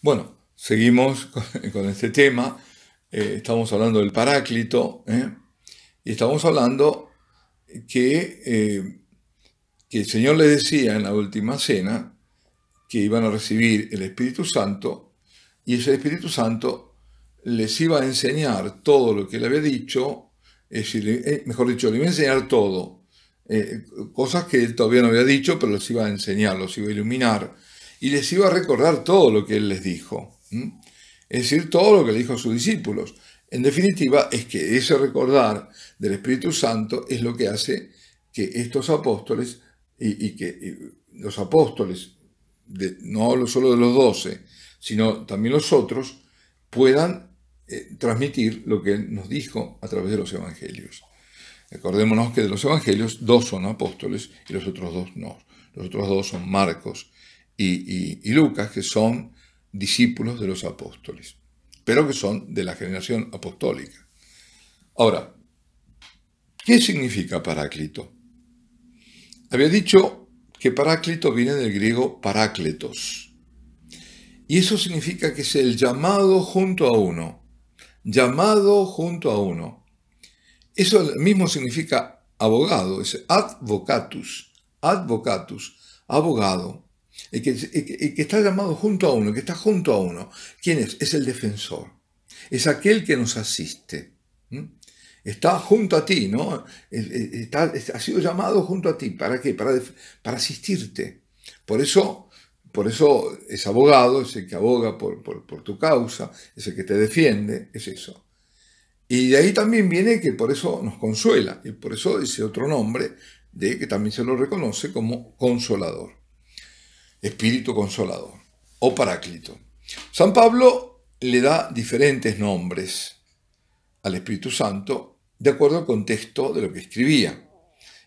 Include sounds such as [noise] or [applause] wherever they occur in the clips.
Bueno, seguimos [laughs] con, este tema. Eh, estamos hablando del Paráclito ¿eh? y estamos hablando que, eh, que el Señor le decía en la última cena que iban a recibir el Espíritu Santo y ese Espíritu Santo les iba a enseñar todo lo que le había dicho, mejor dicho, le iba a enseñar todo, cosas que él todavía no había dicho, pero les iba a enseñar, los iba a iluminar y les iba a recordar todo lo que él les dijo. Es decir, todo lo que le dijo a sus discípulos. En definitiva, es que ese recordar del Espíritu Santo es lo que hace que estos apóstoles y, que los apóstoles, de, no solo de los doce, sino también los otros, puedan eh, transmitir lo que él nos dijo a través de los evangelios. Recordémonos que de los evangelios dos son apóstoles y los otros dos no. Los otros dos son Marcos y, Lucas, que son discípulos de los apóstoles, pero que son de la generación apostólica. Ahora, ¿qué significa paráclito? Había dicho que paráclito viene del griego parácletos. Y eso significa que es el llamado junto a uno. Llamado junto a uno. Eso mismo significa abogado, es advocatus, advocatus, abogado. El que, está llamado junto a uno, el que está junto a uno. ¿Quién es? Es el defensor. Es aquel que nos asiste. Está junto a ti, ¿no? ha sido llamado junto a ti. ¿Para qué? Para, asistirte. Por eso, por eso es abogado, es el que aboga por, tu causa, es el que te defiende, es eso. Y de ahí también viene que por eso nos consuela, y por eso dice otro nombre, de que también se lo reconoce como consolador. Espíritu Consolador o Paráclito. San Pablo le da diferentes nombres al Espíritu Santo de acuerdo al contexto de lo que escribía.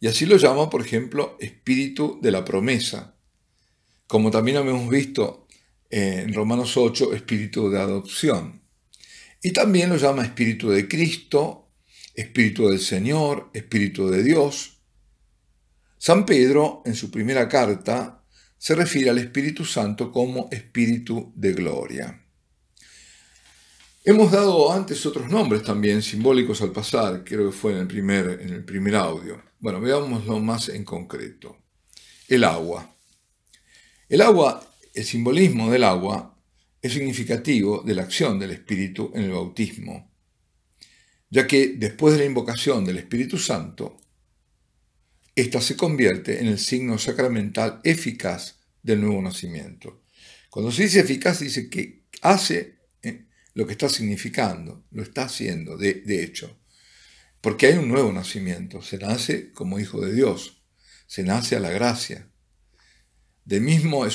Y así lo llama, por ejemplo, Espíritu de la Promesa, como también hemos visto en Romanos 8, Espíritu de Adopción. Y también lo llama Espíritu de Cristo, Espíritu del Señor, Espíritu de Dios. San Pedro, en su primera carta, se refiere al Espíritu Santo como Espíritu de Gloria. Hemos dado antes otros nombres también simbólicos al pasar, creo que fue en el primer, en el primer audio. Bueno, veámoslo más en concreto. El agua. El agua, el simbolismo del agua, es significativo de la acción del Espíritu en el bautismo, ya que después de la invocación del Espíritu Santo, esta se convierte en el signo sacramental eficaz del nuevo nacimiento. Cuando se dice eficaz, dice que hace eh, lo que está significando, lo está haciendo, de, hecho. Porque hay un nuevo nacimiento, se nace como hijo de Dios, se nace a la gracia. Del mismo,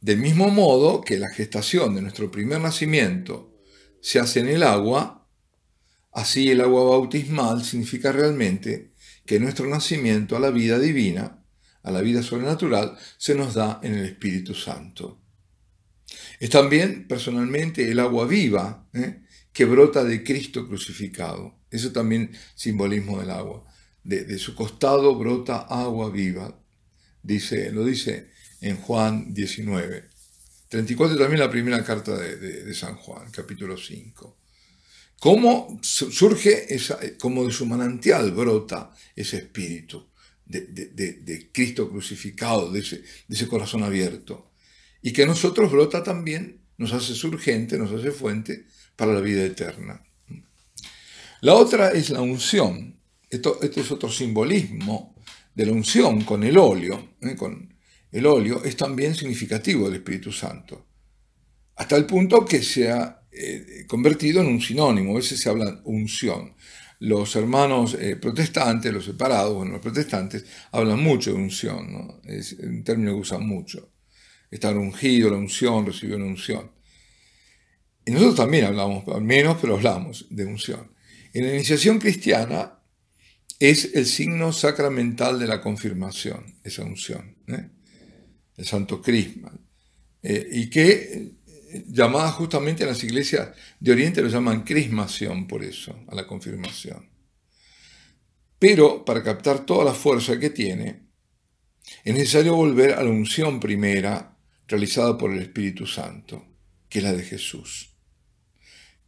del mismo modo que la gestación de nuestro primer nacimiento se hace en el agua, así el agua bautismal significa realmente que nuestro nacimiento a la vida divina, a la vida sobrenatural, se nos da en el Espíritu Santo. Es también, personalmente, el agua viva ¿eh? que brota de Cristo crucificado. Eso también simbolismo del agua. De, su costado brota agua viva. Dice, lo dice en Juan 19. 34 también la primera carta de, de San Juan, capítulo 5. ¿Cómo surge, esa, eh, como de su manantial brota ese espíritu de, Cristo crucificado, ese, de ese, corazón abierto? Y que nosotros brota también, nos hace surgente, nos hace fuente para la vida eterna. La otra es la unción. Esto, este es otro simbolismo de la unción con el óleo. ¿eh? Con el óleo es también significativo del Espíritu Santo. Hasta el punto que sea eh, convertido en un sinónimo. A veces se habla unción. Los hermanos eh, protestantes, los separados, bueno, los protestantes hablan mucho de unción, es un término que usan mucho. Estar ungido, la unción, recibió una unción. Y nosotros también hablamos, al menos, pero hablamos de unción. En la iniciación cristiana es el signo sacramental de la confirmación, esa unción, ¿eh? el santo crisma, y que llamadas justamente en las iglesias de Oriente, lo llaman crismación por eso, a la confirmación. Pero para captar toda la fuerza que tiene, es necesario volver a la unción primera realizada por el Espíritu Santo, que es la de Jesús.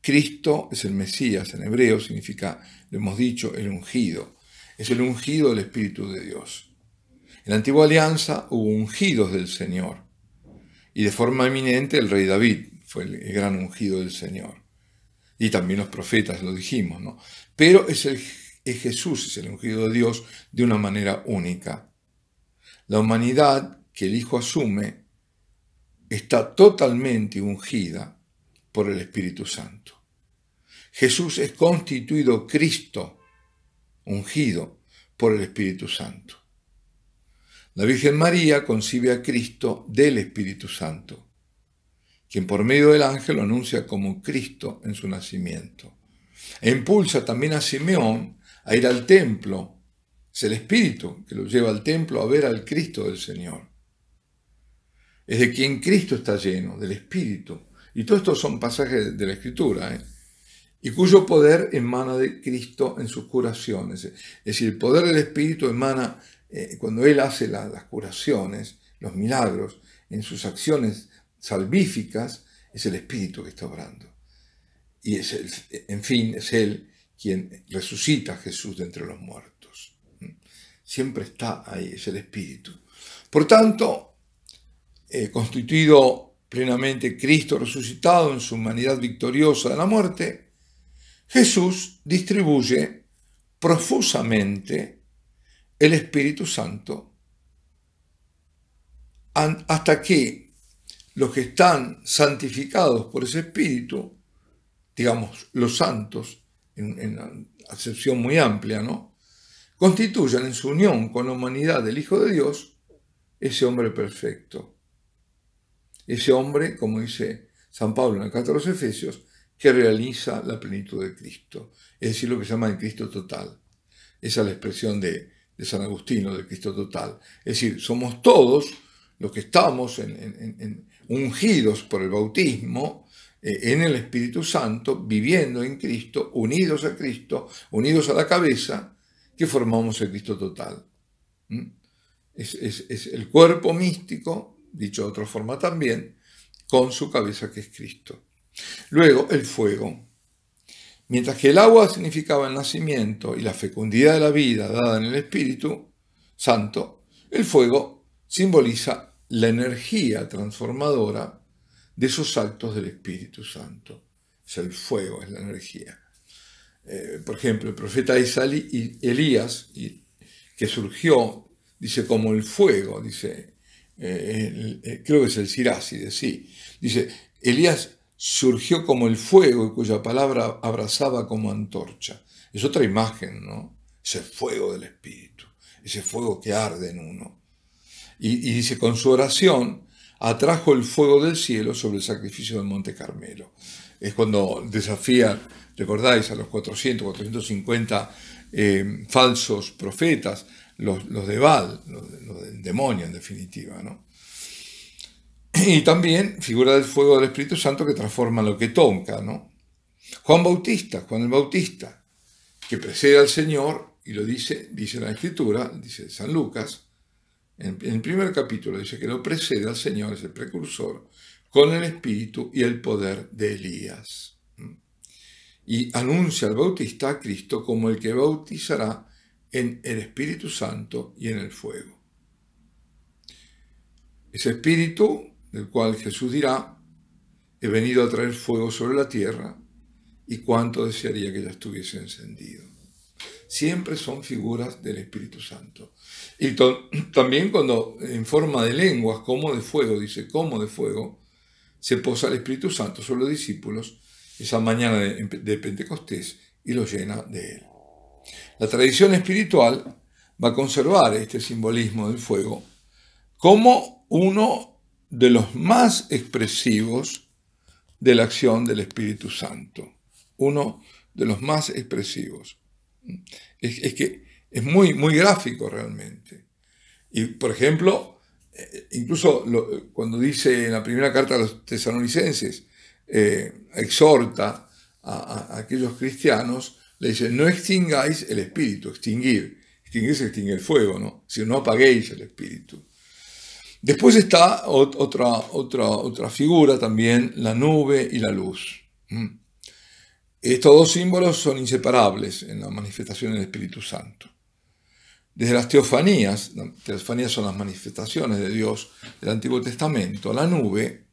Cristo es el Mesías, en hebreo significa, lo hemos dicho, el ungido. Es el ungido del Espíritu de Dios. En la antigua alianza hubo ungidos del Señor, y de forma eminente el rey David fue el gran ungido del Señor. Y también los profetas, lo dijimos, ¿no? Pero es, el, Jesús, es el ungido de Dios de una manera única. La humanidad que el Hijo asume está totalmente ungida por el Espíritu Santo. Jesús es constituido Cristo, ungido por el Espíritu Santo. La Virgen María concibe a Cristo del Espíritu Santo, quien por medio del ángel lo anuncia como Cristo en su nacimiento. E impulsa también a Simeón a ir al templo. Es el Espíritu que lo lleva al templo a ver al Cristo del Señor. Es de quien Cristo está lleno, del Espíritu. Y todos estos son pasajes de la Escritura. ¿eh? y cuyo poder emana de Cristo en sus curaciones. Es decir, el poder del Espíritu emana eh, cuando él hace las curaciones, los milagros, en sus acciones salvíficas, es el Espíritu que está obrando. Y es el, en fin, es él quien resucita a Jesús de entre los muertos. Siempre está ahí, es el Espíritu. Por tanto, eh, constituido plenamente Cristo resucitado en su humanidad victoriosa de la muerte, Jesús distribuye profusamente el Espíritu Santo hasta que los que están santificados por ese Espíritu, digamos los santos, en, una acepción muy amplia, ¿no? constituyan en su unión con la humanidad del Hijo de Dios ese hombre perfecto. Ese hombre, como dice San Pablo en la Carta de los Efesios, que realiza la plenitud de Cristo. Es decir, lo que se llama el Cristo total. Esa es la expresión de, de San Agustino, de Cristo total. Es decir, somos todos los que estamos en, ungidos por el bautismo eh, en el Espíritu Santo, viviendo en Cristo, unidos a Cristo, unidos a la cabeza, que formamos el Cristo total. ¿Mm? Es, es el cuerpo místico, dicho de otra forma también, con su cabeza que es Cristo. Luego, el fuego. Mientras que el agua significaba el nacimiento y la fecundidad de la vida dada en el Espíritu Santo, el fuego simboliza la energía transformadora de esos actos del Espíritu Santo. Es el fuego, es la energía. Eh, por ejemplo, el profeta Elías, que surgió, dice, como el fuego, dice, eh, eh, creo que es el Siráside, sí, dice, Elías surgió como el fuego cuya palabra abrazaba como antorcha. Es otra imagen, ¿no? Ese fuego del Espíritu, ese fuego que arde en uno. Y, dice, con su oración atrajo el fuego del cielo sobre el sacrificio del Monte Carmelo. Es cuando desafía, recordáis, a los 400, 450 eh, falsos profetas, los, de Baal, los del demonio en definitiva, ¿no? [laughs] Y también figura del fuego del Espíritu Santo que transforma lo que toca, ¿no? Juan Bautista, Juan el Bautista, que precede al Señor y lo dice, dice la Escritura, dice San Lucas, en, en el primer capítulo dice que lo precede al Señor, es el precursor, con el Espíritu y el poder de Elías y anuncia al bautista a Cristo como el que bautizará en el Espíritu Santo y en el fuego. Ese Espíritu del cual Jesús dirá, he venido a traer fuego sobre la tierra y cuánto desearía que ya estuviese encendido. Siempre son figuras del Espíritu Santo. Y [clears throat] también cuando en forma de lenguas, como de fuego, dice como de fuego, se posa el Espíritu Santo sobre los discípulos esa mañana de, Pentecostés y los llena de él. La tradición espiritual va a conservar este simbolismo del fuego como uno de los más expresivos de la acción del Espíritu Santo. Uno de los más expresivos. Es, que es muy, muy gráfico realmente. Y, por ejemplo, eh, incluso cuando dice en la primera carta a los tesalonicenses, eh, exhorta a, aquellos cristianos, le dice, no extingáis el espíritu, extinguir. Extinguir se extingue el fuego, ¿no? Si no apaguéis el espíritu. Después está otra, otra, otra figura también, la nube y la luz. Mm. Estos dos símbolos son inseparables en la manifestación del Espíritu Santo. Desde las teofanías, las teofanías son las manifestaciones de Dios del Antiguo Testamento, la nube,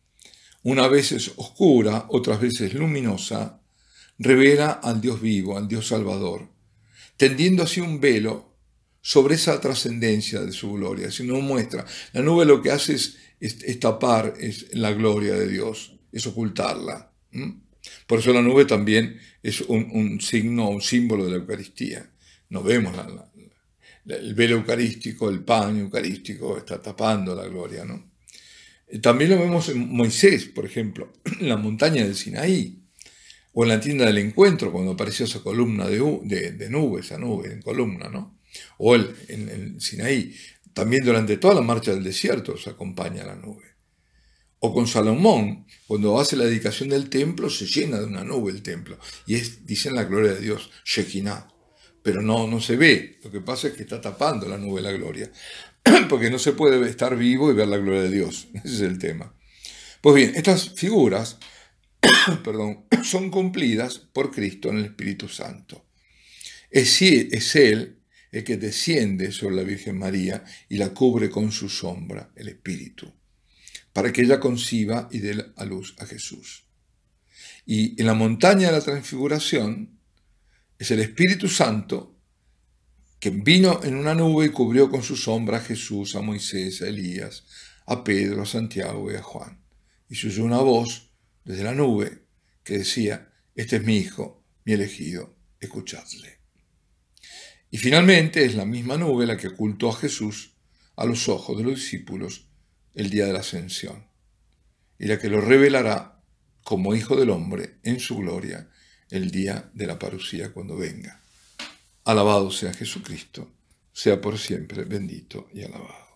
una vez es oscura, otras veces luminosa, revela al Dios vivo, al Dios salvador, tendiendo así un velo sobre esa trascendencia de su gloria, si no muestra. La nube lo que hace es, tapar la gloria de Dios, es ocultarla. Por eso la nube también es un, signo, un símbolo de la Eucaristía. No vemos el velo eucarístico, el pan eucarístico, está tapando la gloria. ¿no? Eh, también lo vemos en Moisés, por ejemplo, [clears throat] en la montaña del Sinaí, o en la tienda del encuentro, cuando apareció esa columna de, de, de nube, esa nube en columna, ¿no? o el, en, Sinaí. También durante toda la marcha del desierto se acompaña la nube. O con Salomón, cuando hace la dedicación del templo, se llena de una nube el templo. Y es, dicen la gloria de Dios, Shekinah. Pero no, no se ve. Lo que pasa es que está tapando la nube la gloria. [clears throat] Porque no se puede estar vivo y ver la gloria de Dios. [laughs] Ese es el tema. Pues bien, estas figuras [clears throat] perdón, [clears throat] son cumplidas por Cristo en el Espíritu Santo. Es, es Él el que desciende sobre la Virgen María y la cubre con su sombra, el Espíritu, para que ella conciba y dé a luz a Jesús. Y en la montaña de la transfiguración es el Espíritu Santo que vino en una nube y cubrió con su sombra a Jesús, a Moisés, a Elías, a Pedro, a Santiago y a Juan. Y se oyó una voz desde la nube que decía, este es mi Hijo, mi elegido, escuchadle. Y finalmente es la misma nube la que ocultó a Jesús a los ojos de los discípulos el día de la ascensión, y la que lo revelará como Hijo del Hombre en su gloria el día de la parucía cuando venga. Alabado sea Jesucristo, sea por siempre bendito y alabado.